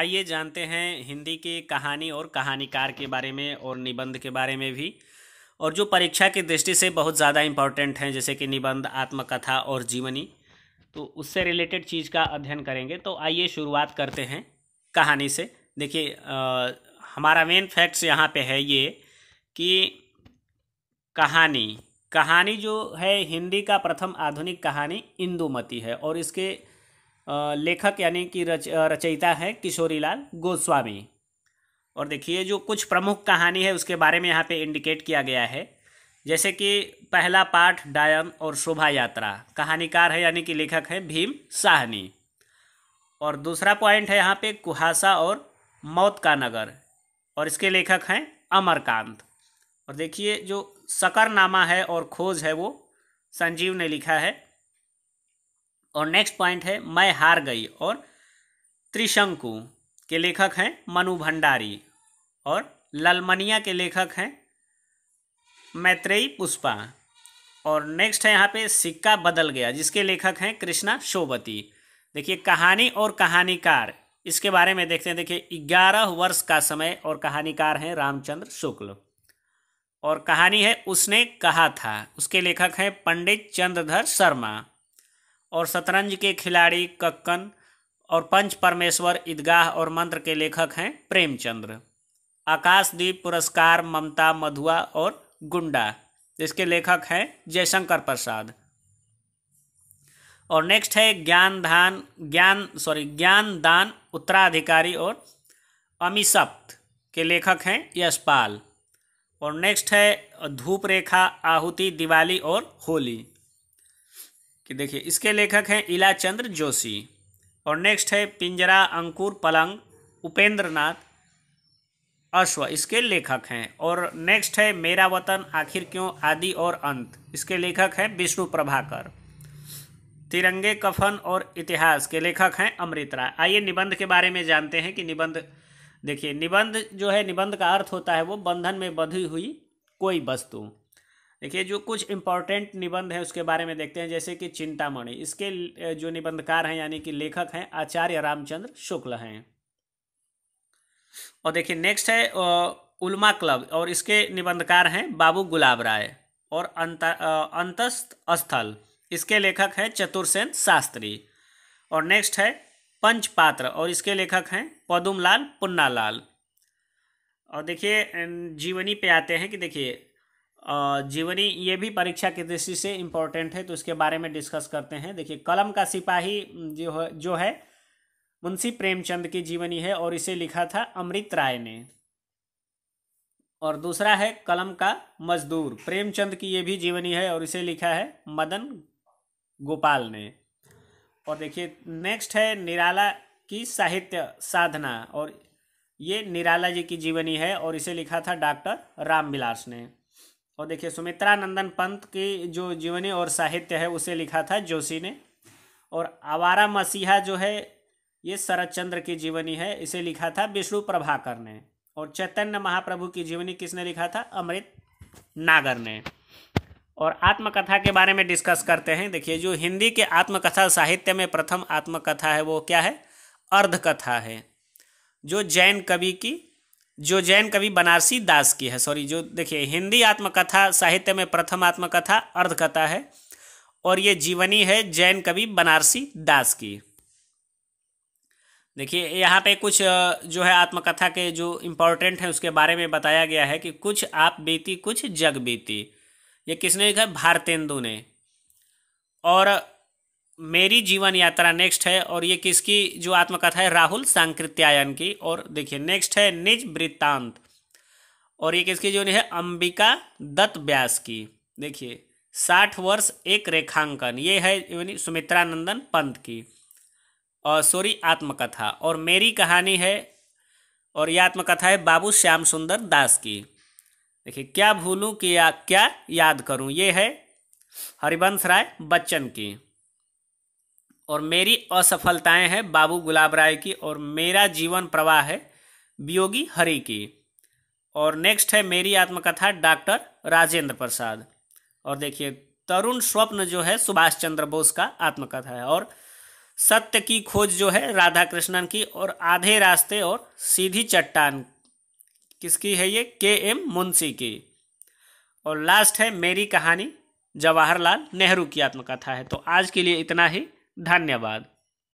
आइए जानते हैं हिंदी की कहानी और कहानीकार के बारे में और निबंध के बारे में भी और जो परीक्षा की दृष्टि से बहुत ज़्यादा इम्पॉर्टेंट हैं जैसे कि निबंध आत्मकथा और जीवनी तो उससे रिलेटेड चीज़ का अध्ययन करेंगे तो आइए शुरुआत करते हैं कहानी से देखिए हमारा मेन फैक्ट्स यहाँ पे है ये कि कहानी कहानी जो है हिंदी का प्रथम आधुनिक कहानी इंदुमती है और इसके लेखक यानी कि रच रचयिता है किशोरीलाल गोस्वामी और देखिए जो कुछ प्रमुख कहानी है उसके बारे में यहाँ पे इंडिकेट किया गया है जैसे कि पहला पाठ डायन और शोभा यात्रा कहानीकार है यानी कि लेखक है भीम साहनी और दूसरा पॉइंट है यहाँ पे कुहासा और मौत का नगर और इसके लेखक हैं अमरकांत और देखिए जो सकरनामा है और खोज है वो संजीव ने लिखा है और नेक्स्ट पॉइंट है मैं हार गई और त्रिशंकु के लेखक हैं मनु भंडारी और ललमनिया के लेखक हैं मैत्रेयी पुष्पा और नेक्स्ट है यहाँ पे सिक्का बदल गया जिसके लेखक हैं कृष्णा शोभती देखिए कहानी और कहानीकार इसके बारे में देखते हैं देखिए ग्यारह वर्ष का समय और कहानीकार हैं रामचंद्र शुक्ल और कहानी है उसने कहा था उसके लेखक हैं पंडित चंद्रधर शर्मा और शतरंज के खिलाड़ी कक्कन और पंच परमेश्वर ईदगाह और मंत्र के लेखक हैं प्रेमचंद्र आकाशदीप पुरस्कार ममता मधुआ और गुंडा इसके लेखक हैं जयशंकर प्रसाद और नेक्स्ट है ज्ञान धान ज्ञान सॉरी ज्ञान दान उत्तराधिकारी और अमिशप्त के लेखक हैं यशपाल और नेक्स्ट है धूप रेखा आहुति दिवाली और होली कि देखिए इसके लेखक हैं इला चंद्र जोशी और नेक्स्ट है पिंजरा अंकुर पलंग उपेंद्र नाथ अश्व इसके लेखक हैं और नेक्स्ट है मेरा वतन आखिर क्यों आदि और अंत इसके लेखक हैं विष्णु प्रभाकर तिरंगे कफन और इतिहास के लेखक हैं अमृत राय आइए निबंध के बारे में जानते हैं कि निबंध देखिए निबंध जो है निबंध का अर्थ होता है वो बंधन में बंधी हुई कोई वस्तु देखिए जो कुछ इम्पॉर्टेंट निबंध है उसके बारे में देखते हैं जैसे कि चिंतामणि इसके जो निबंधकार हैं यानी कि लेखक हैं आचार्य रामचंद्र शुक्ल हैं और देखिए नेक्स्ट है उल्मा क्लब और इसके निबंधकार हैं बाबू गुलाब राय और अंत अंतस्थ स्थल इसके लेखक हैं चतुर्सेन शास्त्री और नेक्स्ट है पंचपात्र और इसके लेखक हैं पदुमलाल पुन्नालाल और देखिए जीवनी पे आते हैं कि देखिए जीवनी ये भी परीक्षा की दृष्टि से इम्पोर्टेंट है तो इसके बारे में डिस्कस करते हैं देखिए कलम का सिपाही जो है जो है मुंशी प्रेमचंद की जीवनी है और इसे लिखा था अमृत राय ने और दूसरा है कलम का मजदूर प्रेमचंद की ये भी जीवनी है और इसे लिखा है मदन गोपाल ने और देखिए नेक्स्ट है निराला की साहित्य साधना और ये निराला जी की जीवनी है और इसे लिखा था डॉक्टर रामविलास ने और देखिए सुमित्रा नंदन पंत की जो जीवनी और साहित्य है उसे लिखा था जोशी ने और आवारा मसीहा जो है ये शरद चंद्र की जीवनी है इसे लिखा था विष्णु प्रभाकर ने और चैतन्य महाप्रभु की जीवनी किसने लिखा था अमृत नागर ने और आत्मकथा के बारे में डिस्कस करते हैं देखिए जो हिंदी के आत्मकथा साहित्य में प्रथम आत्मकथा है वो क्या है अर्धकथा है जो जैन कवि की जो जैन कवि बनारसी दास की है सॉरी जो देखिए हिंदी आत्मकथा साहित्य में प्रथम आत्मकथा अर्धकथा है और ये जीवनी है जैन कवि बनारसी दास की देखिए यहाँ पे कुछ जो है आत्मकथा के जो इम्पोर्टेंट हैं उसके बारे में बताया गया है कि कुछ आप बीती कुछ जग बीती ये किसने लिखा भारतेंदु ने और मेरी जीवन यात्रा नेक्स्ट है और ये किसकी जो आत्मकथा है राहुल सांकृत्यायन की और देखिए नेक्स्ट है निज वृत्तांत और ये किसकी जो है अंबिका दत्त व्यास की देखिए साठ वर्ष एक रेखांकन ये है यानी सुमित्रा नंदन पंत की और सॉरी आत्मकथा और मेरी कहानी है और ये आत्मकथा है बाबू श्याम सुंदर दास की देखिए क्या भूलूँ कि या, क्या याद करूँ ये है हरिवंश राय बच्चन की और मेरी असफलताएं हैं बाबू गुलाब राय की और मेरा जीवन प्रवाह है वियोगी हरि की और नेक्स्ट है मेरी आत्मकथा डॉक्टर राजेंद्र प्रसाद और देखिए तरुण स्वप्न जो है सुभाष चंद्र बोस का आत्मकथा है और सत्य की खोज जो है राधा कृष्णन की और आधे रास्ते और सीधी चट्टान किसकी है ये के एम मुंशी की और लास्ट है मेरी कहानी जवाहरलाल नेहरू की आत्मकथा है तो आज के लिए इतना ही धन्यवाद